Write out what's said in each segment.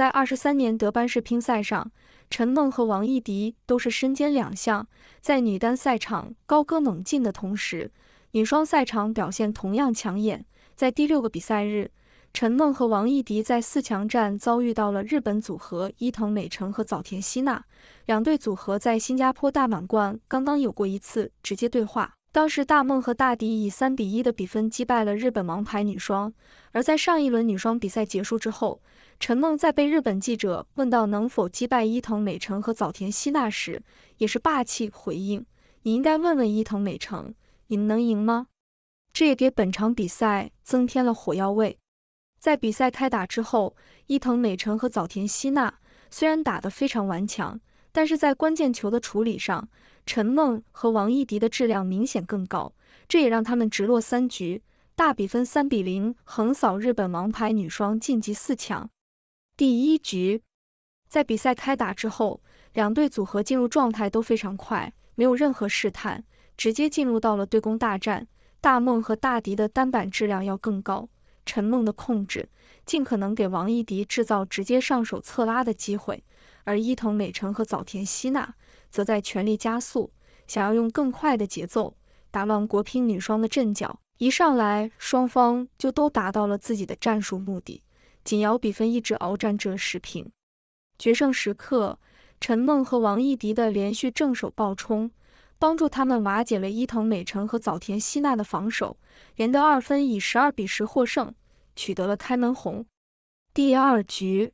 在二十三年德班世乒赛上，陈梦和王艺迪都是身兼两项，在女单赛场高歌猛进的同时，女双赛场表现同样抢眼。在第六个比赛日，陈梦和王艺迪在四强战遭遇到了日本组合伊藤美诚和早田希娜，两队组合在新加坡大满贯刚刚有过一次直接对话，当时大梦和大迪以三比一的比分击败了日本王牌女双。而在上一轮女双比赛结束之后。陈梦在被日本记者问到能否击败伊藤美诚和早田希娜时，也是霸气回应：“你应该问问伊藤美诚，你们能赢吗？”这也给本场比赛增添了火药味。在比赛开打之后，伊藤美诚和早田希娜虽然打得非常顽强，但是在关键球的处理上，陈梦和王艺迪的质量明显更高，这也让他们直落三局，大比分三比零横扫日本王牌女双，晋级四强。第一局，在比赛开打之后，两队组合进入状态都非常快，没有任何试探，直接进入到了对攻大战。大梦和大迪的单板质量要更高，陈梦的控制尽可能给王一迪制造直接上手侧拉的机会，而伊藤美诚和早田希娜则在全力加速，想要用更快的节奏打乱国乒女双的阵脚。一上来，双方就都达到了自己的战术目的。紧咬比分一直鏖战至十平，决胜时刻，陈梦和王艺迪的连续正手暴冲，帮助他们瓦解了伊藤美诚和早田希娜的防守，连得二分，以十二比十获胜，取得了开门红。第二局，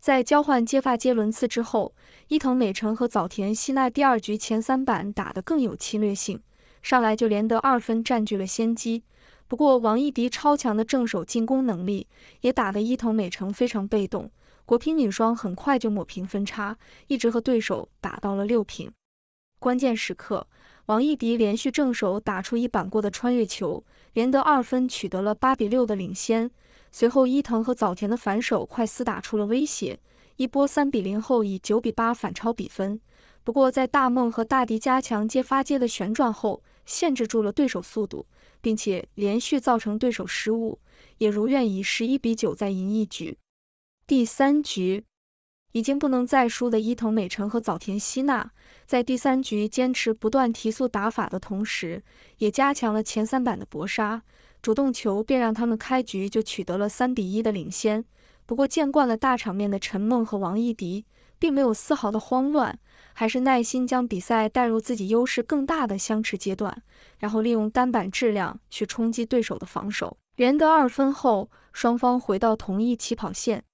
在交换接发接轮次之后，伊藤美诚和早田希娜第二局前三板打得更有侵略性，上来就连得二分，占据了先机。不过，王艺迪超强的正手进攻能力也打得伊藤美诚非常被动。国乒女双很快就抹平分差，一直和对手打到了六平。关键时刻，王艺迪连续正手打出一板过的穿越球，连得二分，取得了八比六的领先。随后，伊藤和早田的反手快撕打出了威胁，一波三比零后以九比八反超比分。不过，在大梦和大迪加强接发接的旋转后，限制住了对手速度。并且连续造成对手失误，也如愿以十一比九再赢一局。第三局已经不能再输的伊藤美诚和早田希娜，在第三局坚持不断提速打法的同时，也加强了前三板的搏杀，主动球便让他们开局就取得了三比一的领先。不过见惯了大场面的陈梦和王艺迪。并没有丝毫的慌乱，还是耐心将比赛带入自己优势更大的相持阶段，然后利用单板质量去冲击对手的防守。连得二分后，双方回到同一起跑线。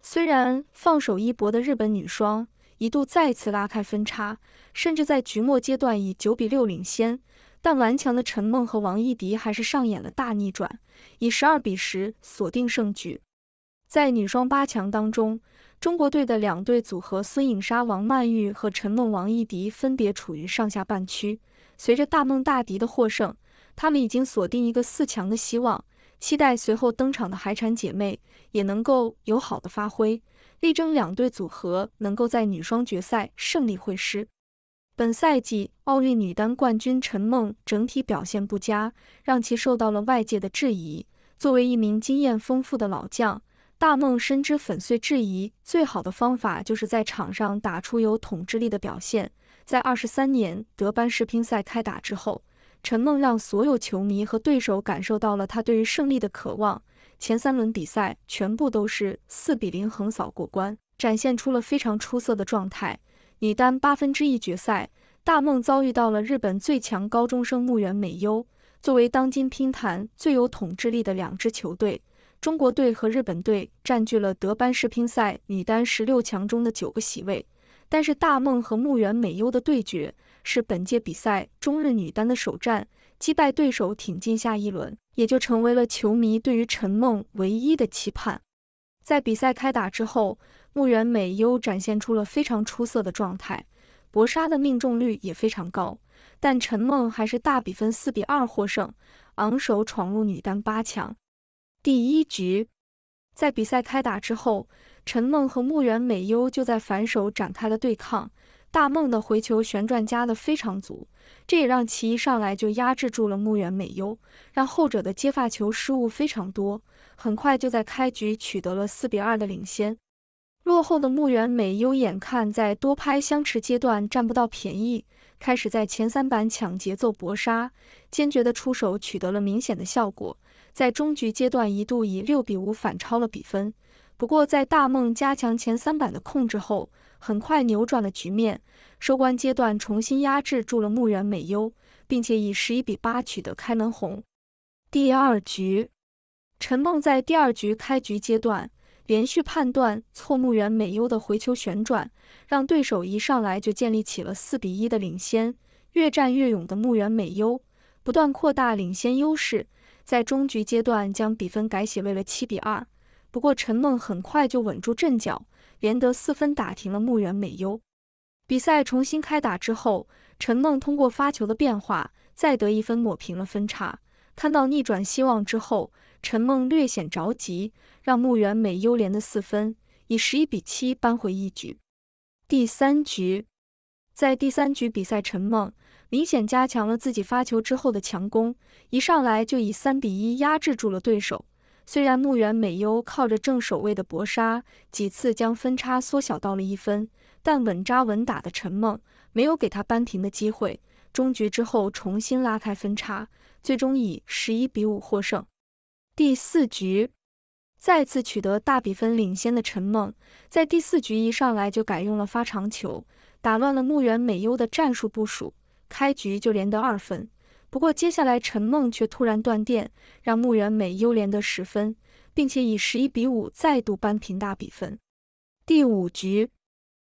虽然放手一搏的日本女双一度再次拉开分差，甚至在局末阶段以九比六领先，但顽强的陈梦和王艺迪还是上演了大逆转，以十二比十锁定胜局。在女双八强当中，中国队的两队组合孙颖莎、王曼玉和陈梦、王艺迪分别处于上下半区。随着大梦大迪的获胜，他们已经锁定一个四强的希望。期待随后登场的海产姐妹也能够有好的发挥，力争两队组合能够在女双决赛胜利会师。本赛季奥运女单冠军陈梦整体表现不佳，让其受到了外界的质疑。作为一名经验丰富的老将，大梦深知，粉碎质疑最好的方法就是在场上打出有统治力的表现。在二十三年德班世乒赛开打之后，陈梦让所有球迷和对手感受到了他对于胜利的渴望。前三轮比赛全部都是四比零横扫过关，展现出了非常出色的状态。女单八分之一决赛，大梦遭遇到了日本最强高中生木原美优。作为当今乒坛最有统治力的两支球队。中国队和日本队占据了德班世乒赛女单十六强中的九个席位，但是大梦和木原美优的对决是本届比赛中日女单的首战，击败对手挺进下一轮，也就成为了球迷对于陈梦唯一的期盼。在比赛开打之后，木原美优展现出了非常出色的状态，搏杀的命中率也非常高，但陈梦还是大比分四比二获胜，昂首闯入女单八强。第一局，在比赛开打之后，陈梦和木原美优就在反手展开了对抗。大梦的回球旋转加的非常足，这也让其一上来就压制住了木原美优，让后者的接发球失误非常多。很快就在开局取得了四比二的领先。落后的木原美优眼看在多拍相持阶段占不到便宜，开始在前三板抢节奏搏杀，坚决的出手取得了明显的效果。在中局阶段一度以六比五反超了比分，不过在大梦加强前三板的控制后，很快扭转了局面。收官阶段重新压制住了木原美优，并且以十一比八取得开门红。第二局，陈梦在第二局开局阶段连续判断错木原美优的回球旋转，让对手一上来就建立起了四比一的领先。越战越勇的木原美优不断扩大领先优势。在中局阶段，将比分改写为了七比二。不过陈梦很快就稳住阵脚，连得四分打停了木原美优。比赛重新开打之后，陈梦通过发球的变化再得一分，抹平了分差。看到逆转希望之后，陈梦略显着急，让木原美优连得四分，以十一比七扳回一局。第三局，在第三局比赛，陈梦。明显加强了自己发球之后的强攻，一上来就以三比一压制住了对手。虽然木原美优靠着正手位的搏杀，几次将分差缩小到了一分，但稳扎稳打的陈梦没有给他扳平的机会，终局之后重新拉开分差，最终以十一比五获胜。第四局再次取得大比分领先的陈梦，在第四局一上来就改用了发长球，打乱了木原美优的战术部署。开局就连得二分，不过接下来陈梦却突然断电，让穆圆美优连得十分，并且以十一比五再度扳平大比分。第五局，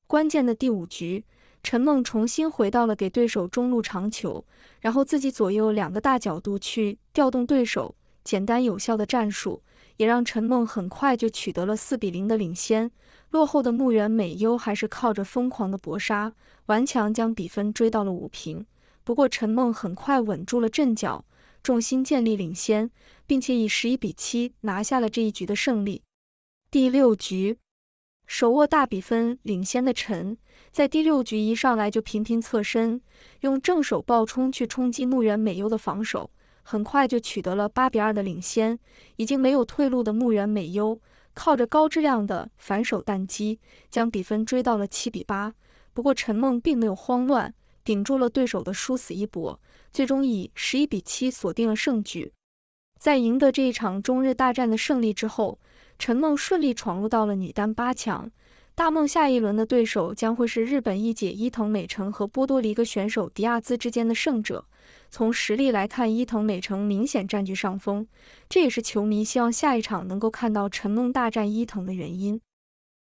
关键的第五局，陈梦重新回到了给对手中路长球，然后自己左右两个大角度去调动对手，简单有效的战术。也让陈梦很快就取得了四比零的领先，落后的木原美优还是靠着疯狂的搏杀，顽强将比分追到了五平。不过陈梦很快稳住了阵脚，重心建立领先，并且以十一比七拿下了这一局的胜利。第六局，手握大比分领先的陈，在第六局一上来就频频侧身，用正手爆冲去冲击木原美优的防守。很快就取得了八比二的领先，已经没有退路的木原美优，靠着高质量的反手弹击将比分追到了七比八。不过陈梦并没有慌乱，顶住了对手的殊死一搏，最终以十一比七锁定了胜局。在赢得这一场中日大战的胜利之后，陈梦顺利闯入到了女单八强。大梦下一轮的对手将会是日本一姐伊藤美诚和波多黎各选手迪亚兹之间的胜者。从实力来看，伊藤美诚明显占据上风，这也是球迷希望下一场能够看到陈梦大战伊藤的原因。